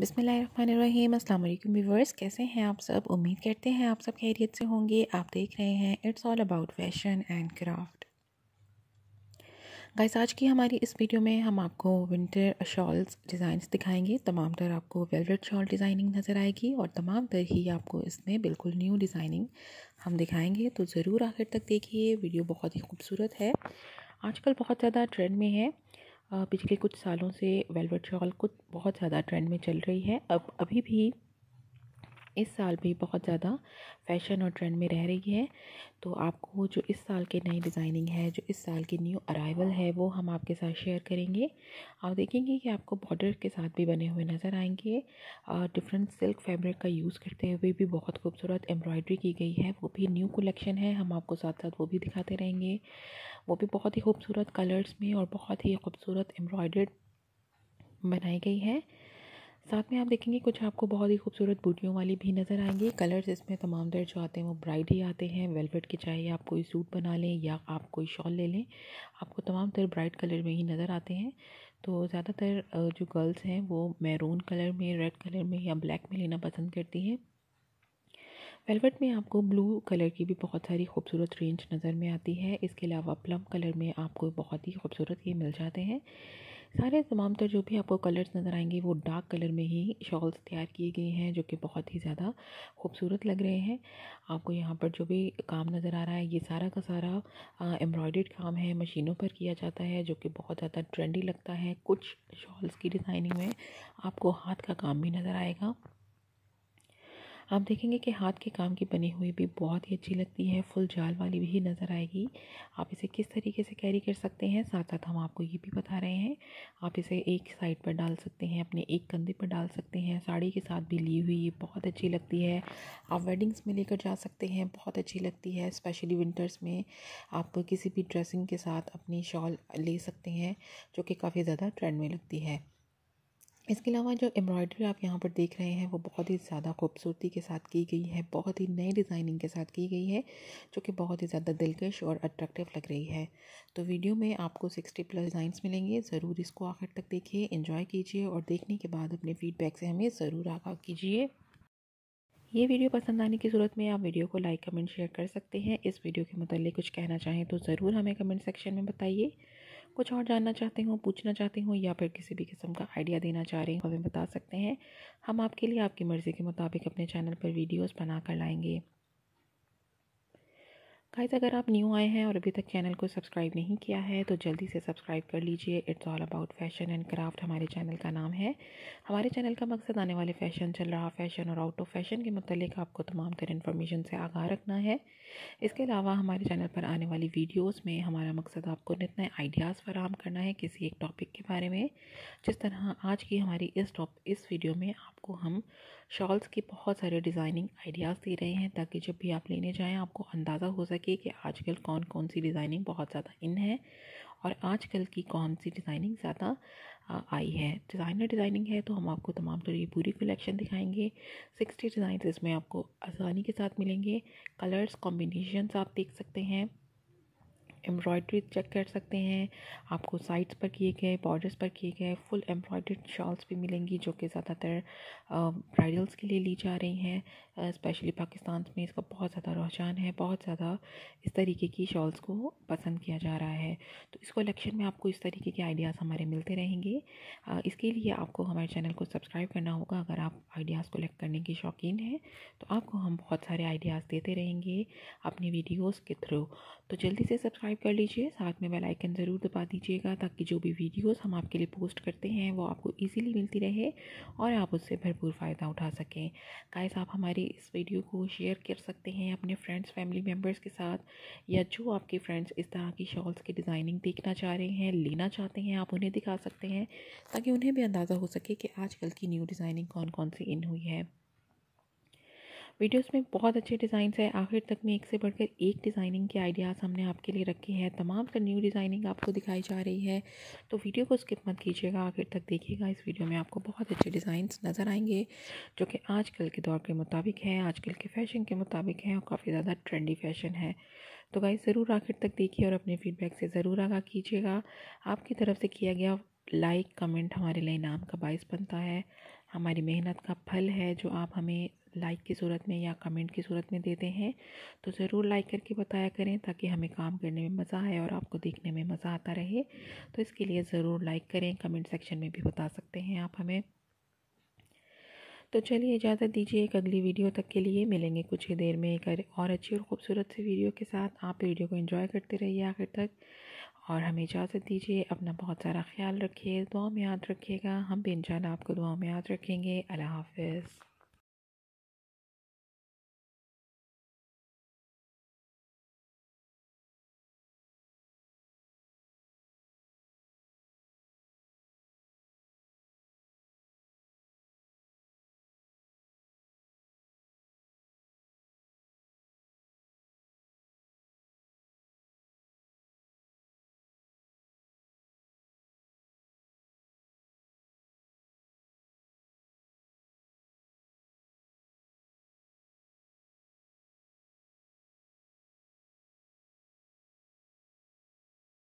बिसमीम अल्लाम कैसे हैं आप सब उम्मीद करते हैं आप सब खैरियत से होंगे आप देख रहे हैं it's all about fashion and craft guys आज की हमारी इस वीडियो में हम आपको विंटर शॉल्स डिज़ाइंस दिखाएंगे तमाम तर आपको वेलवेट शॉल डिज़ाइनिंग नज़र आएगी और तमाम तर ही आपको इसमें बिल्कुल न्यू डिज़ाइनिंग हम दिखाएंगे तो ज़रूर आखिर तक देखिए वीडियो बहुत ही खूबसूरत है आजकल बहुत ज़्यादा ट्रेंड में है पिछले कुछ सालों से वेलवेट शॉल कुछ बहुत ज़्यादा ट्रेंड में चल रही है अब अभी भी इस साल भी बहुत ज़्यादा फैशन और ट्रेंड में रह रही है तो आपको जो इस साल के नई डिज़ाइनिंग है जो इस साल की न्यू अराइवल है वो हम आपके साथ शेयर करेंगे आप देखेंगे कि आपको बॉर्डर के साथ भी बने हुए नज़र आएंगे डिफरेंट सिल्क फैब्रिक का यूज़ करते हुए भी बहुत खूबसूरत एम्ब्रॉयडरी की गई है वो भी न्यू कलेक्शन है हम आपको साथ साथ वो भी दिखाते रहेंगे वो भी बहुत ही खूबसूरत कलर्स में और बहुत ही खूबसूरत एम्ब्रॉयडर्ड बनाई गई है साथ में आप देखेंगे कुछ आपको बहुत ही खूबसूरत बूटियों वाली भी नज़र आएंगी कलर्स इसमें तमाम दर जो आते हैं वो ब्राइट ही आते हैं वेलवेट के चाहिए आप कोई सूट बना लें या आप कोई शॉल ले लें आपको तमाम तर ब्राइट कलर में ही नज़र आते हैं तो ज़्यादातर जो गर्ल्स हैं वो मैरून कलर में रेड कलर में या ब्लैक में लेना पसंद करती हैं वेलवेट में आपको ब्लू कलर की भी बहुत सारी खूबसूरत रेंज नज़र में आती है इसके अलावा प्लम कलर में आपको बहुत ही खूबसूरत ये मिल जाते हैं सारे तमाम तर जो भी आपको कलर्स नज़र आएंगे वो डार्क कलर में ही शॉल्स तैयार किए गए हैं जो कि बहुत ही ज़्यादा खूबसूरत लग रहे हैं आपको यहाँ पर जो भी काम नज़र आ रहा है ये सारा का सारा एम्ब्रॉयड काम है मशीनों पर किया जाता है जो कि बहुत ज़्यादा ट्रेंडी लगता है कुछ शॉल्स की डिज़ाइनिंग में आपको हाथ का काम भी नज़र आएगा आप देखेंगे कि हाथ के काम की बनी हुई भी बहुत ही अच्छी लगती है फुल जाल वाली भी नज़र आएगी आप इसे किस तरीके से कैरी कर सकते हैं साथ साथ हम आपको ये भी बता रहे हैं आप इसे एक साइड पर डाल सकते हैं अपने एक कंधे पर डाल सकते हैं साड़ी के साथ भी ली हुई ये बहुत अच्छी लगती है आप वेडिंग्स में लेकर जा सकते हैं बहुत अच्छी लगती है स्पेशली विंटर्स में आप किसी भी ड्रेसिंग के साथ अपनी शॉल ले सकते हैं जो कि काफ़ी ज़्यादा ट्रेंड में लगती है इसके अलावा जो एम्ब्रॉयडरी आप यहाँ पर देख रहे हैं वो बहुत ही ज़्यादा खूबसूरती के साथ की गई है बहुत ही नए डिज़ाइनिंग के साथ की गई है जो कि बहुत ही ज़्यादा दिलकश और अट्रैक्टिव लग रही है तो वीडियो में आपको सिक्सटी प्लस डिज़ाइंस मिलेंगे ज़रूर इसको आखिर तक देखिए इन्जॉय कीजिए और देखने के बाद अपने फीडबैक से हमें ज़रूर आगाह कीजिए ये वीडियो पसंद आने की सूरत में आप वीडियो को लाइक कमेंट शेयर कर सकते हैं इस वीडियो के मतलब कुछ कहना चाहें तो ज़रूर हमें कमेंट सेक्शन में बताइए कुछ और जानना चाहते हो पूछना चाहते हो या फिर किसी भी किस्म का आइडिया देना चाह रहे हो हमें बता सकते हैं हम आपके लिए आपकी मर्ज़ी के मुताबिक अपने चैनल पर वीडियोज़ बना कर लाएंगे गाइस अगर आप न्यू आए हैं और अभी तक चैनल को सब्सक्राइब नहीं किया है तो जल्दी से सब्सक्राइब कर लीजिए it's all about fashion and craft हमारे चैनल का नाम है हमारे चैनल का मकसद आने वाले फ़ैशन चल रहा फ़ैशन और आउट ऑफ फैशन के मतलब आपको तमाम तरह इन्फॉर्मेशन से आगाह रखना है इसके अलावा हमारे चैनल पर आने वाली वीडियोज़ में हमारा मकसद आपको नित नए आइडियाज़ फराम करना है किसी एक टॉपिक के बारे में जिस तरह आज की हमारी इस टॉप इस वीडियो में आपको हम शॉल्स के बहुत सारे डिज़ाइनिंग आइडियाज़ दे रहे हैं ताकि जब भी आप लेने जाएँ आपको अंदाज़ा हो सके सके कि आजकल कौन कौन सी डिज़ाइनिंग बहुत ज़्यादा इन है और आजकल की कौन सी डिज़ाइनिंग ज़्यादा आई है डिज़ाइनर डिज़ाइनिंग है तो हम आपको तमाम तरह की पूरी कलेक्शन दिखाएंगे सिक्सटी डिज़ाइन इसमें आपको आसानी के साथ मिलेंगे कलर्स कॉम्बिनेशन आप देख सकते हैं एम्ब्रॉयड्री चेक कर सकते हैं आपको साइड्स पर किए गए बॉर्डर्स पर किए गए फुल एम्ब्रॉयड्रेड शॉल्स भी मिलेंगी जो कि ज़्यादातर ब्राइडल्स के लिए ली जा रही हैं स्पेशली पाकिस्तान में इसका बहुत ज़्यादा रुझान है बहुत ज़्यादा इस तरीके की शॉल्स को पसंद किया जा रहा है तो इस कलेक्शन में आपको इस तरीके के आइडियाज़ हमारे मिलते रहेंगे इसके लिए आपको हमारे चैनल को सब्सक्राइब करना होगा अगर आप आइडियाज़ कलेक्ट करने के शौकीन हैं तो आपको हम बहुत सारे आइडियाज़ देते रहेंगे अपनी वीडियोज़ के थ्रू तो जल्दी से सब्सक्राइब सब्सक्राइब कर लीजिए साथ में बेल आइकन ज़रूर दबा दीजिएगा ताकि जो भी वीडियोस हम आपके लिए पोस्ट करते हैं वो आपको इजीली मिलती रहे और आप उससे भरपूर फ़ायदा उठा सकें गाइस आप हमारी इस वीडियो को शेयर कर सकते हैं अपने फ्रेंड्स फैमिली मेम्बर्स के साथ या जो आपके फ्रेंड्स इस तरह की शॉल्स की डिज़ाइनिंग देखना चाह रहे हैं लेना चाहते हैं आप उन्हें दिखा सकते हैं ताकि उन्हें भी अंदाज़ा हो सके कि आजकल की न्यू डिज़ाइनिंग कौन कौन सी इन हुई है वीडियोस में बहुत अच्छे डिज़ाइन है आखिर तक में एक से बढ़कर एक डिज़ाइनिंग के आइडियाज़ हमने आपके लिए रखे हैं तमाम तर न्यू डिज़ाइनिंग आपको दिखाई जा रही है तो वीडियो को स्किप मत कीजिएगा आखिर तक देखिएगा इस वीडियो में आपको बहुत अच्छे डिज़ाइन नज़र आएंगे जो कि आजकल के दौर के मुताबिक हैं आजकल के फैशन के मुताबिक हैं और काफ़ी ज़्यादा ट्रेंडी फैशन है तो गाइज़ ज़रूर आखिर तक देखिए और अपने फीडबैक से ज़रूर आगा कीजिएगा आपकी तरफ से किया गया लाइक कमेंट हमारे लिए नाम का बायस बनता है हमारी मेहनत का फल है जो आप हमें लाइक की सूरत में या कमेंट की सूरत में देते हैं तो ज़रूर लाइक करके बताया करें ताकि हमें काम करने में मज़ा आए और आपको देखने में मज़ा आता रहे तो इसके लिए ज़रूर लाइक करें कमेंट सेक्शन में भी बता सकते हैं आप हमें तो चलिए इजाज़त दीजिए एक अगली वीडियो तक के लिए मिलेंगे कुछ ही देर में एक और अच्छी और ख़ूबसूरत सी वीडियो के साथ आप वीडियो को इंजॉय करते रहिए आखिर तक और हमें इजाज़त दीजिए अपना बहुत सारा ख्याल रखिए दुआ में याद रखिएगा हम भी इंशाल्लाह आपको दुआ में याद रखेंगे अल्लाह हाफिज़